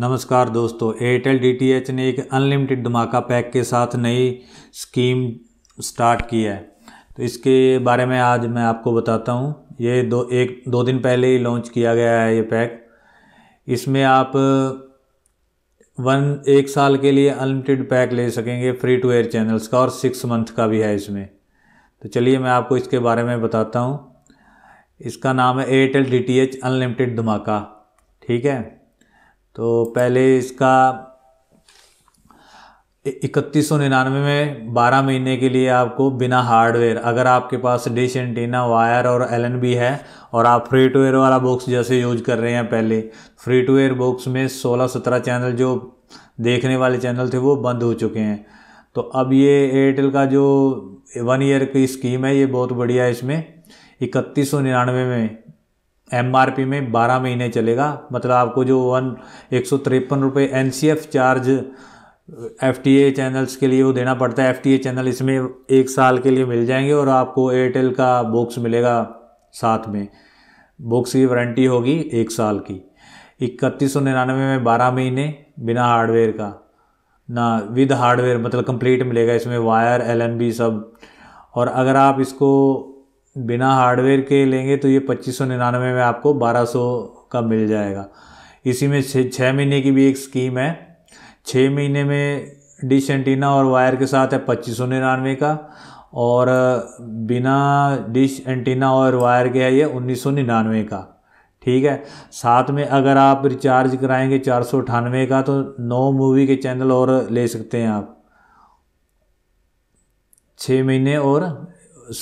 नमस्कार दोस्तों Airtel D ने एक अनलिमिटेड धमाका पैक के साथ नई स्कीम स्टार्ट की है तो इसके बारे में आज मैं आपको बताता हूँ ये दो एक दो दिन पहले ही लॉन्च किया गया है ये पैक इसमें आप वन एक साल के लिए अनलिमिटेड पैक ले सकेंगे फ्री टू एयर चैनल्स का और सिक्स मंथ का भी है इसमें तो चलिए मैं आपको इसके बारे में बताता हूँ इसका नाम है एयरटेल डी अनलिमिटेड धमाका ठीक है तो पहले इसका इकतीस सौ निन्यानवे में बारह महीने के लिए आपको बिना हार्डवेयर अगर आपके पास डिश एंटीना वायर और एल है और आप फ्री टू एयर वाला बॉक्स जैसे यूज कर रहे हैं पहले फ्री टू एयर बॉक्स में सोलह सत्रह चैनल जो देखने वाले चैनल थे वो बंद हो चुके हैं तो अब ये एयरटेल का जो वन ईयर की स्कीम है ये बहुत बढ़िया है इसमें इकतीस सौ निन्यानवे में एम आर पी में बारह महीने चलेगा मतलब आपको जो वन एक सौ तिरपन रुपये N C F charge F T A channels के लिए वो देना पड़ता है एफ टी ए चैनल इसमें एक साल के लिए मिल जाएंगे और आपको एयरटेल का बॉक्स मिलेगा साथ में बॉक्स की वारंटी होगी एक साल की इकतीस सौ निन्यानवे में बारह महीने बिना हार्डवेयर का ना विद हार्डवेयर मतलब कंप्लीट मिलेगा इसमें वायर एल एन बी सब और अगर आप इसको बिना हार्डवेयर के लेंगे तो ये पच्चीस सौ निन्यानवे में आपको बारह सौ का मिल जाएगा इसी में छः महीने की भी एक स्कीम है छः महीने में डिश एंटीना और वायर के साथ है पच्चीस सौ निन्यानवे का और बिना डिश एंटीना और वायर के है ये उन्नीस सौ निन्यानवे का ठीक है साथ में अगर आप रिचार्ज कराएंगे चार सौ अठानवे का तो नौ मूवी के चैनल और ले सकते हैं आप छः महीने और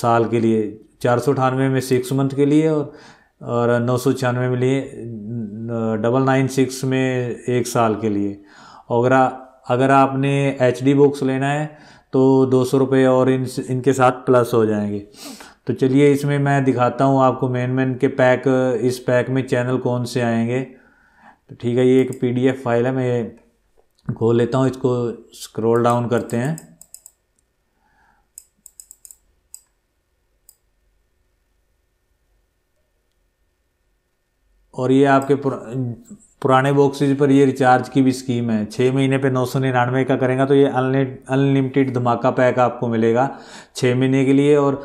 साल के लिए चार सौ अठानवे में सिक्स मंथ के लिए और और नौ सौ छियानवे में लिए डबल नाइन सिक्स में एक साल के लिए और अगर आपने एच डी बुक्स लेना है तो दो सौ रुपये और इन इनके साथ प्लस हो जाएंगे तो चलिए इसमें मैं दिखाता हूँ आपको मेन मेन के पैक इस पैक में चैनल कौन से आएंगे तो ठीक है ये एक पीडीएफ फाइल है मैं खोल लेता हूँ इसको स्क्रॉल डाउन करते हैं और ये आपके पुराने बॉक्सेज पर ये रिचार्ज की भी स्कीम है छः महीने पे नौ सौ निन्यानवे का करेंगे तो ये अनलिमिटेड धमाका पैक आपको मिलेगा छः महीने के लिए और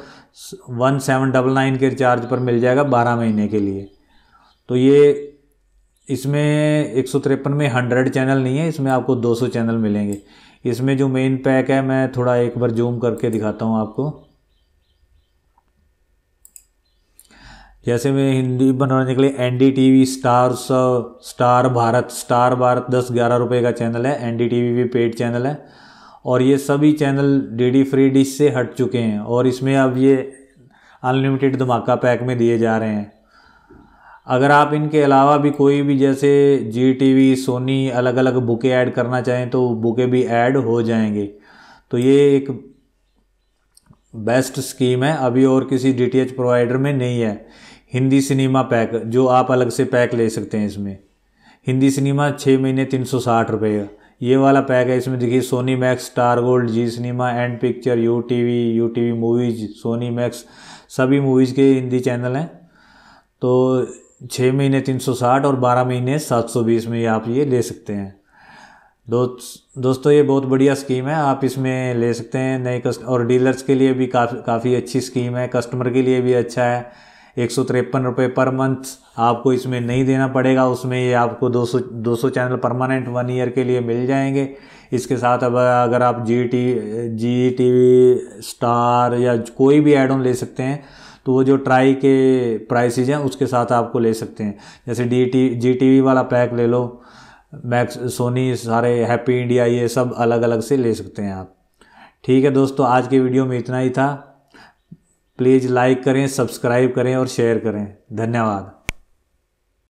वन सेवन डबल नाइन के रिचार्ज पर मिल जाएगा बारह महीने के लिए तो ये इसमें एक सौ तिरपन में हंड्रेड चैनल नहीं है इसमें आपको दो सौ चैनल मिलेंगे इसमें जो मेन पैक है मैं थोड़ा एक बार जूम करके दिखाता हूँ आपको जैसे मैं हिंदी बनाने के लिए N D T V Star Star Bharat Star Bharat दस ग्यारह रुपये का चैनल है एन डी टी वी भी पेड चैनल है और ये सभी channel D D free dish से हट चुके हैं और इसमें अब ये अनलिमिटेड धमाका पैक में दिए जा रहे हैं अगर आप इनके अलावा भी कोई भी जैसे जी टी वी सोनी अलग अलग बुके ऐड करना चाहें तो बुके भी ऐड हो जाएंगे तो ये एक बेस्ट स्कीम है अभी और किसी डी टी एच प्रोवाइडर में नहीं है हिंदी सिनेमा पैक जो आप अलग से पैक ले सकते हैं इसमें हिंदी सिनेमा छः महीने तीन सौ साठ रुपये का ये वाला पैक है इसमें देखिए Sony Max Star Gold Zee Cinema and picture U T V U T V movies Sony Max सभी मूवीज़ के हिंदी चैनल हैं तो छः महीने तीन सौ साठ और बारह महीने सात सौ बीस में आप ये ले सकते हैं दोस्त दोस्तों ये बहुत बढ़िया स्कीम है आप इसमें ले सकते हैं नए कस्ट और डीलर्स के लिए भी काफ़ी काफ़ी अच्छी स्कीम है कस्टमर के लिए भी अच्छा है एक सौ तिरपन रुपये पर मंथ आपको इसमें नहीं देना पड़ेगा उसमें ये आपको 200 200 चैनल परमानेंट वन ईयर के लिए मिल जाएंगे इसके साथ अब अगर आप Zee T Zee T V Star या कोई भी एड ऑन ले सकते हैं तो वो जो ट्राई के प्राइसेज हैं उसके साथ आपको ले सकते हैं जैसे D T Zee T V वाला पैक ले लो मैक्स सोनी सारे हैप्पी इंडिया ये सब अलग अलग से ले सकते हैं आप ठीक है दोस्तों आज के वीडियो में इतना ही था प्लीज़ लाइक करें सब्सक्राइब करें और शेयर करें धन्यवाद